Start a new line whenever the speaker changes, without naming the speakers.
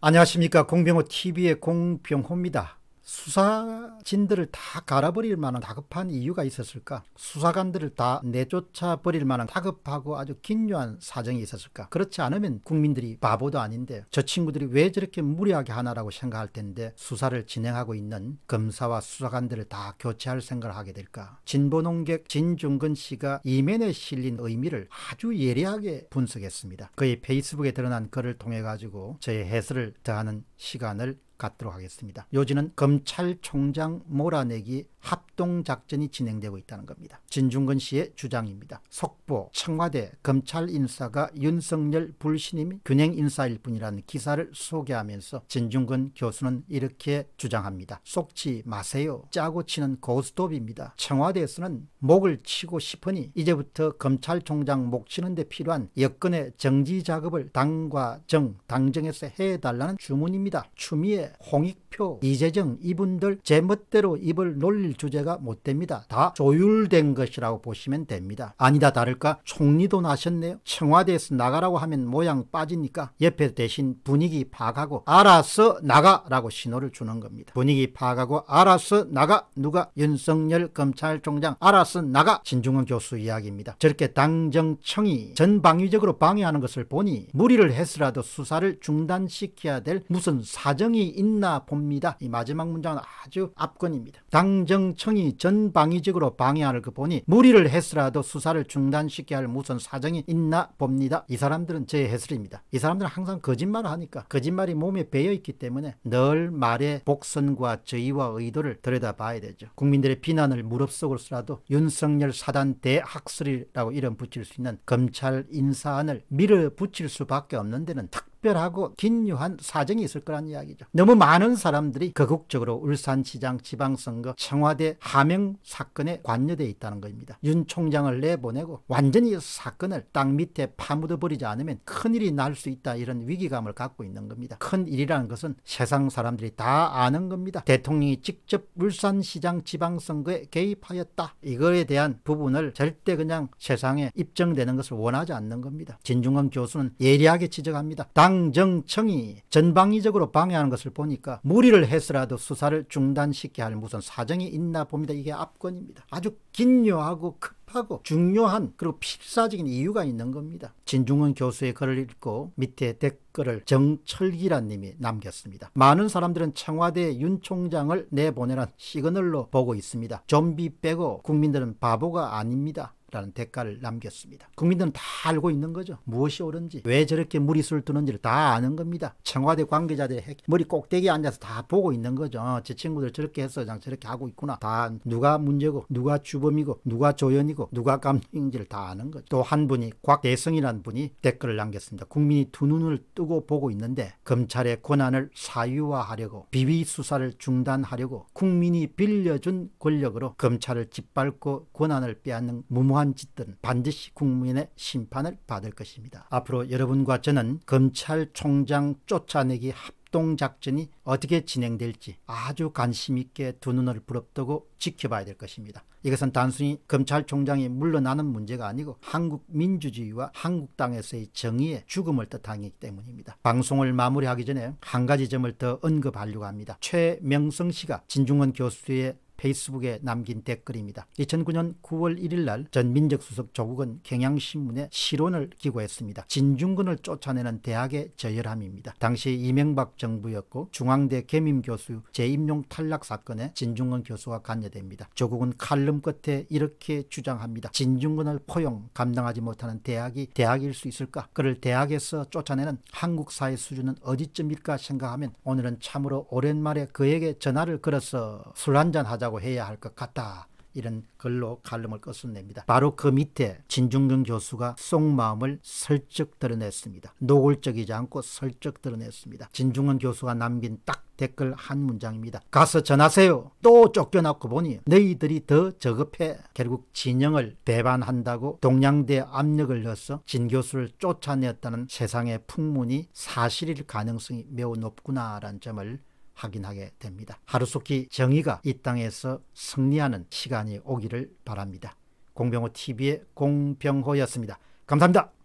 안녕하십니까 공병호 TV의 공병호입니다. 수사진들을 다 갈아버릴 만한 다급한 이유가 있었을까? 수사관들을 다 내쫓아 버릴 만한 다급하고 아주 긴요한 사정이 있었을까? 그렇지 않으면 국민들이 바보도 아닌데 저 친구들이 왜 저렇게 무리하게 하나라고 생각할 텐데 수사를 진행하고 있는 검사와 수사관들을 다 교체할 생각을 하게 될까? 진보농객 진중근 씨가 이면에 실린 의미를 아주 예리하게 분석했습니다. 그의 페이스북에 드러난 글을 통해 가지고 저의 해설을 더하는 시간을 갖도록 하겠습니다. 요지는 검찰총장 몰아내기 합동작전이 진행되고 있다는 겁니다. 진중근 씨의 주장입니다. 속보, 청와대, 검찰 인사가 윤석열 불신임 균형 인사일 뿐이라는 기사를 소개하면서 진중근 교수는 이렇게 주장합니다. 속지 마세요. 짜고 치는 고스톱입니다. 청와대에서는 목을 치고 싶으니 이제부터 검찰총장 목 치는데 필요한 여건의 정지 작업을 당과 정, 당정에서 해달라는 주문입니다. 추미애, 홍익표, 이재정 이분들 제멋대로 입을 놀리 논 주제가 못 됩니다. 다 조율된 것이라고 보시면 됩니다. 아니다 다를까 총리도 나셨네요. 청와대에서 나가라고 하면 모양 빠지니까 옆에 대신 분위기 파악하고 알아서 나가라고 신호를 주는 겁니다. 분위기 파악하고 알아서 나가 누가 윤석열 검찰총장 알아서 나가 진중원 교수 이야기입니다. 저렇게 당정청이 전방위적으로 방해하는 것을 보니 무리를 해서라도 수사를 중단시켜야 될 무슨 사정이 있나 봅니다. 이 마지막 문장은 아주 압권입니다. 당정 사정청이 전방위적으로 방해하는 거 그 보니 무리를 했으라도 수사를 중단시켜야 할 무슨 사정이 있나 봅니다. 이 사람들은 제 해설입니다. 이 사람들은 항상 거짓말을 하니까 거짓말이 몸에 배어있기 때문에 늘 말의 복선과 저의와 의도를 들여다봐야 되죠. 국민들의 비난을 무릅쓰고쓰라도 윤석열 사단 대학설이라고 이름 붙일 수 있는 검찰 인사안을 밀어붙일 수밖에 없는 데는 특 특별하고 긴요한 사정이 있을 거란 이야기죠. 너무 많은 사람들이 거국적으로 울산시장 지방선거 청와대 하명 사건에 관여돼 있다는 겁니다. 윤 총장을 내보내고 완전히 사건을 땅 밑에 파묻어 버리지 않으면 큰일이 날 수 있다 이런 위기감을 갖고 있는 겁니다. 큰일이라는 것은 세상 사람들이 다 아는 겁니다. 대통령이 직접 울산시장 지방선거에 개입하였다. 이거에 대한 부분을 절대 그냥 세상에 입증되는 것을 원하지 않는 겁니다. 진중권 교수는 예리하게 지적합니다. 당 당정청이 전방위적으로 방해하는 것을 보니까 무리를 해서라도 수사를 중단시켜야 할 무슨 사정이 있나 봅니다. 이게 압권입니다. 아주 긴요하고 급하고 중요한 그리고 필사적인 이유가 있는 겁니다. 진중은 교수의 글을 읽고 밑에 댓글을 정철기란 님이 남겼습니다. 많은 사람들은 청와대 윤 총장을 내보내란 시그널로 보고 있습니다. 좀비 빼고 국민들은 바보가 아닙니다. 라는 대가를 남겼습니다. 국민들은 다 알고 있는 거죠. 무엇이 옳은지 왜 저렇게 무리수를 두는지를 다 아는 겁니다. 청와대 관계자들이 머리 꼭대기에 앉아서 다 보고 있는 거죠. 어, 제 친구들 저렇게 해서 그냥 저렇게 하고 있구나. 다 누가 문제고 누가 주범이고 누가 조연이고 누가 감독인지를 다 아는 거죠. 또 한 분이 곽대성이라는 분이 댓글을 남겼습니다. 국민이 두 눈을 뜨고 보고 있는데 검찰의 권한을 사유화하려고 비위 수사를 중단하려고 국민이 빌려준 권력으로 검찰을 짓밟고 권한을 빼앗는 무모한 무한 짓든 반드시 국민의 심판을 받을 것입니다. 앞으로 여러분과 저는 검찰총장 쫓아내기 합동작전이 어떻게 진행될지 아주 관심 있게 두 눈을 부릅뜨고 지켜봐야 될 것입니다. 이것은 단순히 검찰총장이 물러나는 문제가 아니고 한국 민주주의와 한국 땅에서의 정의의 죽음을 뜻하기 때문입니다. 방송을 마무리하기 전에 한 가지 점을 더 언급하려고 합니다. 최명성 씨가 진중원 교수의 페이스북에 남긴 댓글입니다. 2009년 9월 1일 날전 민적수석 조국은 경향신문에 실언을 기고했습니다. 진중근을 쫓아내는 대학의 저열함입니다. 당시 이명박 정부였고 중앙대 개임교수 재임용 탈락 사건에 진중근 교수가 관여됩니다. 조국은 칼럼 끝에 이렇게 주장합니다. 진중근을 포용 감당하지 못하는 대학이 대학일 수 있을까? 그를 대학에서 쫓아내는 한국 사회 수준은 어디쯤일까 생각하면 오늘은 참으로 오랜만에 그에게 전화를 걸어서 술 한잔 하자 있다고 해야 할 것 같다. 이런 글로 칼럼을 끝순냅니다. 바로 그 밑에 진중근 교수가 속마음을 슬쩍 드러냈습니다. 노골적이지 않고 슬쩍 드러냈습니다. 진중근 교수가 남긴 딱 댓글 한 문장입니다. 가서 전하세요. 또 쫓겨났고 보니 너희들이 더 저급해. 결국 진영을 배반한다고 동양대 압력을 넣어서 진 교수를 쫓아내었다는 세상의 풍문이 사실일 가능성이 매우 높구나라는 점을 확인하게 됩니다. 하루속히 정의가 이 땅에서 승리하는 시간이 오기를 바랍니다. 공병호 TV의 공병호였습니다. 감사합니다.